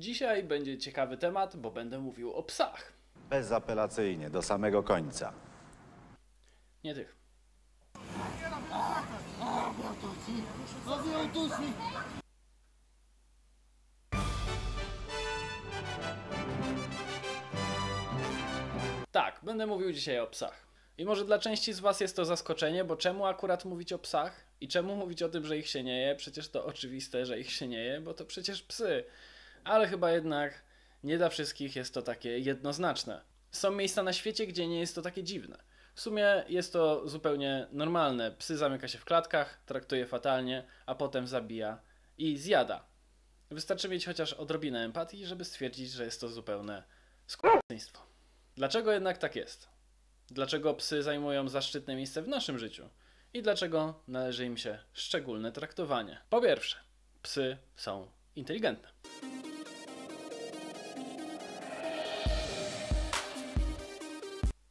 Dzisiaj będzie ciekawy temat, bo będę mówił o psach. Bezapelacyjnie, do samego końca. Nie tych. Tak, będę mówił dzisiaj o psach. I może dla części z Was jest to zaskoczenie, bo czemu akurat mówić o psach? I czemu mówić o tym, że ich się nie je? Przecież to oczywiste, że ich się nie je, bo to przecież psy ale chyba jednak nie dla wszystkich jest to takie jednoznaczne. Są miejsca na świecie, gdzie nie jest to takie dziwne. W sumie jest to zupełnie normalne. Psy zamyka się w klatkach, traktuje fatalnie, a potem zabija i zjada. Wystarczy mieć chociaż odrobinę empatii, żeby stwierdzić, że jest to zupełne skurwysyństwo. Dlaczego jednak tak jest? Dlaczego psy zajmują zaszczytne miejsce w naszym życiu? I dlaczego należy im się szczególne traktowanie? Po pierwsze, psy są inteligentne.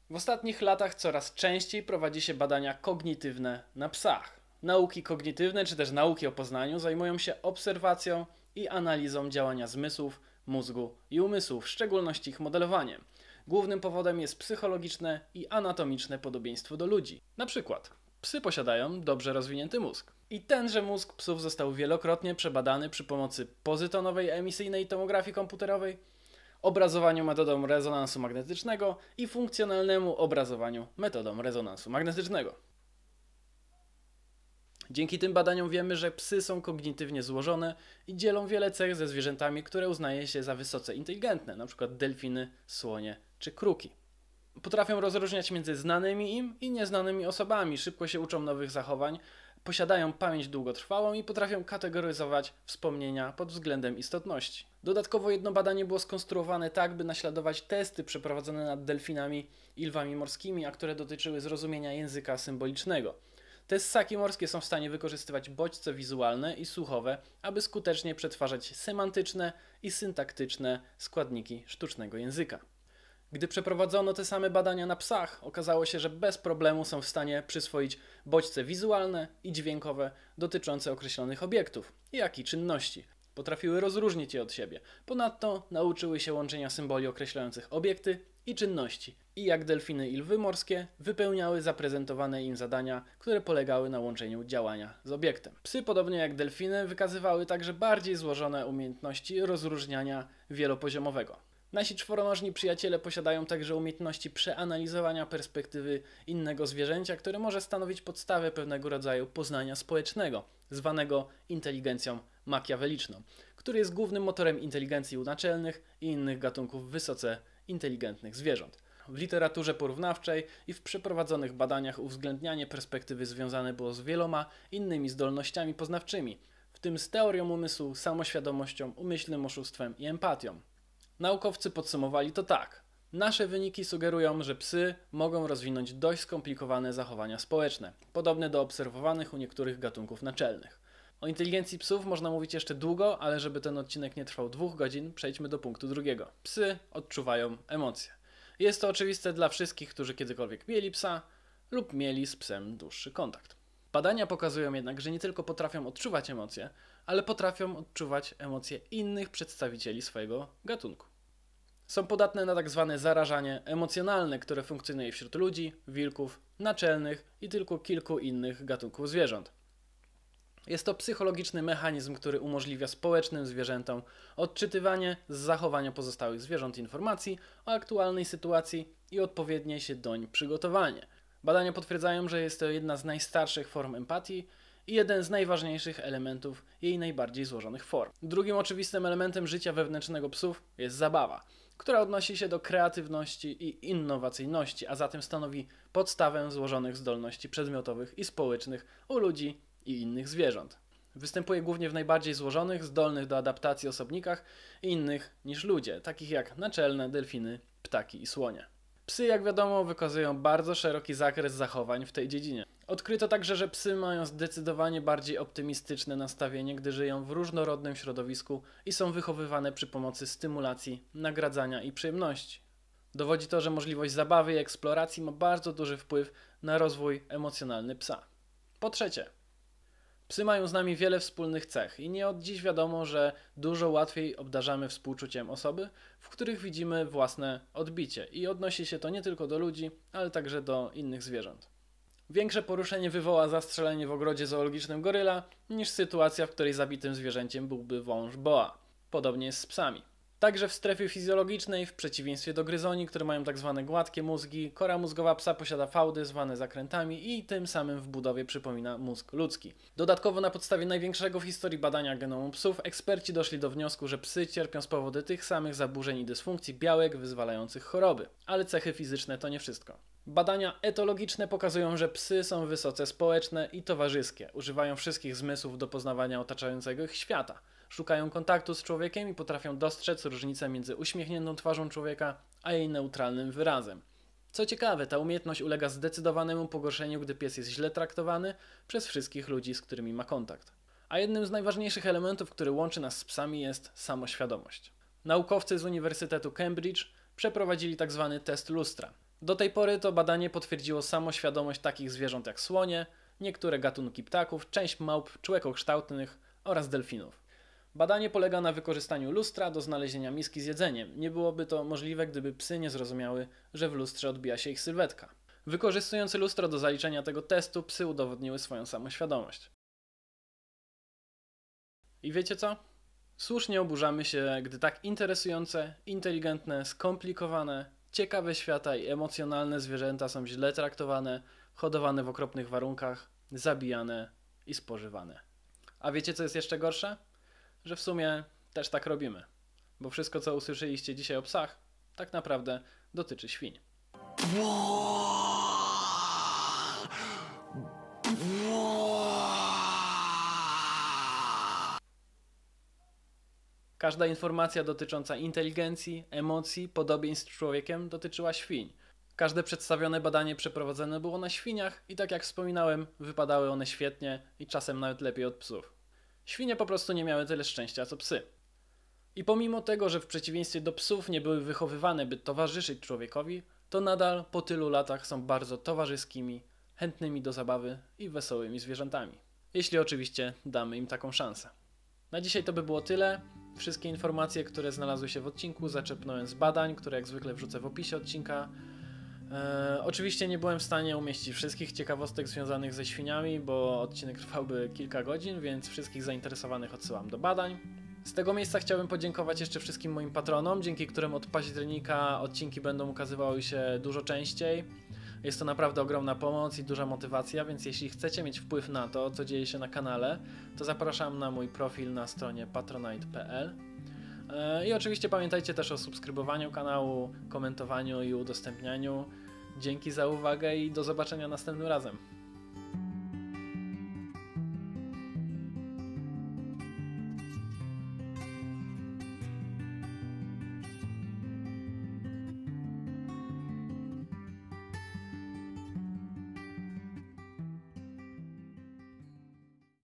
W ostatnich latach coraz częściej prowadzi się badania kognitywne na psach. Nauki kognitywne czy też nauki o poznaniu zajmują się obserwacją i analizą działania zmysłów, mózgu i umysłu, w szczególności ich modelowaniem. Głównym powodem jest psychologiczne i anatomiczne podobieństwo do ludzi. Na przykład, psy posiadają dobrze rozwinięty mózg. I tenże mózg psów został wielokrotnie przebadany przy pomocy pozytonowej emisyjnej tomografii komputerowej, obrazowaniu metodą rezonansu magnetycznego i funkcjonalnemu obrazowaniu metodą rezonansu magnetycznego. Dzięki tym badaniom wiemy, że psy są kognitywnie złożone i dzielą wiele cech ze zwierzętami, które uznaje się za wysoce inteligentne, np. delfiny, słonie czy kruki. Potrafią rozróżniać między znanymi im i nieznanymi osobami, szybko się uczą nowych zachowań, posiadają pamięć długotrwałą i potrafią kategoryzować wspomnienia pod względem istotności. Dodatkowo jedno badanie było skonstruowane tak, by naśladować testy przeprowadzone nad delfinami i lwami morskimi, a które dotyczyły zrozumienia języka symbolicznego. Te ssaki morskie są w stanie wykorzystywać bodźce wizualne i słuchowe, aby skutecznie przetwarzać semantyczne i syntaktyczne składniki sztucznego języka. Gdy przeprowadzono te same badania na psach, okazało się, że bez problemu są w stanie przyswoić bodźce wizualne i dźwiękowe dotyczące określonych obiektów, jak i czynności. Potrafiły rozróżnić je od siebie. Ponadto nauczyły się łączenia symboli określających obiekty i czynności i jak delfiny i lwy morskie wypełniały zaprezentowane im zadania, które polegały na łączeniu działania z obiektem. Psy, podobnie jak delfiny, wykazywały także bardziej złożone umiejętności rozróżniania wielopoziomowego. Nasi czworonożni przyjaciele posiadają także umiejętności przeanalizowania perspektywy innego zwierzęcia, które może stanowić podstawę pewnego rodzaju poznania społecznego, zwanego inteligencją makiaweliczną, który jest głównym motorem inteligencji u naczelnych i innych gatunków wysoce inteligentnych zwierząt. W literaturze porównawczej i w przeprowadzonych badaniach uwzględnianie perspektywy związane było z wieloma innymi zdolnościami poznawczymi, w tym z teorią umysłu, samoświadomością, umyślnym oszustwem i empatią. Naukowcy podsumowali to tak. Nasze wyniki sugerują, że psy mogą rozwinąć dość skomplikowane zachowania społeczne, podobne do obserwowanych u niektórych gatunków naczelnych. O inteligencji psów można mówić jeszcze długo, ale żeby ten odcinek nie trwał dwóch godzin, przejdźmy do punktu drugiego. Psy odczuwają emocje. Jest to oczywiste dla wszystkich, którzy kiedykolwiek mieli psa lub mieli z psem dłuższy kontakt. Badania pokazują jednak, że nie tylko potrafią odczuwać emocje, ale potrafią odczuwać emocje innych przedstawicieli swojego gatunku. Są podatne na tak zwane zarażanie emocjonalne, które funkcjonuje wśród ludzi, wilków, naczelnych i tylko kilku innych gatunków zwierząt. Jest to psychologiczny mechanizm, który umożliwia społecznym zwierzętom odczytywanie z zachowania pozostałych zwierząt informacji o aktualnej sytuacji i odpowiednie się doń przygotowanie. Badania potwierdzają, że jest to jedna z najstarszych form empatii i jeden z najważniejszych elementów jej najbardziej złożonych form. Drugim oczywistym elementem życia wewnętrznego psów jest zabawa która odnosi się do kreatywności i innowacyjności, a zatem stanowi podstawę złożonych zdolności przedmiotowych i społecznych u ludzi i innych zwierząt. Występuje głównie w najbardziej złożonych, zdolnych do adaptacji osobnikach i innych niż ludzie, takich jak naczelne, delfiny, ptaki i słonie. Psy, jak wiadomo, wykazują bardzo szeroki zakres zachowań w tej dziedzinie. Odkryto także, że psy mają zdecydowanie bardziej optymistyczne nastawienie, gdy żyją w różnorodnym środowisku i są wychowywane przy pomocy stymulacji, nagradzania i przyjemności. Dowodzi to, że możliwość zabawy i eksploracji ma bardzo duży wpływ na rozwój emocjonalny psa. Po trzecie, psy mają z nami wiele wspólnych cech i nie od dziś wiadomo, że dużo łatwiej obdarzamy współczuciem osoby, w których widzimy własne odbicie i odnosi się to nie tylko do ludzi, ale także do innych zwierząt. Większe poruszenie wywoła zastrzelenie w ogrodzie zoologicznym goryla niż sytuacja, w której zabitym zwierzęciem byłby wąż boa. Podobnie jest z psami. Także w strefie fizjologicznej, w przeciwieństwie do gryzoni, które mają tak zwane gładkie mózgi, kora mózgowa psa posiada fałdy zwane zakrętami i tym samym w budowie przypomina mózg ludzki. Dodatkowo na podstawie największego w historii badania genomu psów, eksperci doszli do wniosku, że psy cierpią z powodu tych samych zaburzeń i dysfunkcji białek wyzwalających choroby. Ale cechy fizyczne to nie wszystko. Badania etologiczne pokazują, że psy są wysoce społeczne i towarzyskie, używają wszystkich zmysłów do poznawania otaczającego ich świata szukają kontaktu z człowiekiem i potrafią dostrzec różnicę między uśmiechniętą twarzą człowieka a jej neutralnym wyrazem. Co ciekawe, ta umiejętność ulega zdecydowanemu pogorszeniu, gdy pies jest źle traktowany przez wszystkich ludzi, z którymi ma kontakt. A jednym z najważniejszych elementów, który łączy nas z psami, jest samoświadomość. Naukowcy z Uniwersytetu Cambridge przeprowadzili tzw. Tak test lustra. Do tej pory to badanie potwierdziło samoświadomość takich zwierząt jak słonie, niektóre gatunki ptaków, część małp człekokształtnych oraz delfinów. Badanie polega na wykorzystaniu lustra do znalezienia miski z jedzeniem. Nie byłoby to możliwe, gdyby psy nie zrozumiały, że w lustrze odbija się ich sylwetka. Wykorzystując lustro do zaliczenia tego testu, psy udowodniły swoją samoświadomość. I wiecie co? Słusznie oburzamy się, gdy tak interesujące, inteligentne, skomplikowane, ciekawe świata i emocjonalne zwierzęta są źle traktowane, hodowane w okropnych warunkach, zabijane i spożywane. A wiecie co jest jeszcze gorsze? że w sumie też tak robimy. Bo wszystko, co usłyszeliście dzisiaj o psach, tak naprawdę dotyczy świń. Każda informacja dotycząca inteligencji, emocji, podobieństw z człowiekiem dotyczyła świń. Każde przedstawione badanie przeprowadzone było na świniach i tak jak wspominałem, wypadały one świetnie i czasem nawet lepiej od psów. Świnie po prostu nie miały tyle szczęścia co psy. I pomimo tego, że w przeciwieństwie do psów nie były wychowywane, by towarzyszyć człowiekowi, to nadal po tylu latach są bardzo towarzyskimi, chętnymi do zabawy i wesołymi zwierzętami. Jeśli oczywiście damy im taką szansę. Na dzisiaj to by było tyle. Wszystkie informacje, które znalazły się w odcinku, zaczepnąłem z badań, które jak zwykle wrzucę w opisie odcinka. E, oczywiście nie byłem w stanie umieścić wszystkich ciekawostek związanych ze świniami, bo odcinek trwałby kilka godzin, więc wszystkich zainteresowanych odsyłam do badań. Z tego miejsca chciałbym podziękować jeszcze wszystkim moim patronom, dzięki którym od października odcinki będą ukazywały się dużo częściej. Jest to naprawdę ogromna pomoc i duża motywacja, więc jeśli chcecie mieć wpływ na to, co dzieje się na kanale, to zapraszam na mój profil na stronie patronite.pl. E, I oczywiście pamiętajcie też o subskrybowaniu kanału, komentowaniu i udostępnianiu. Dzięki za uwagę i do zobaczenia następnym razem.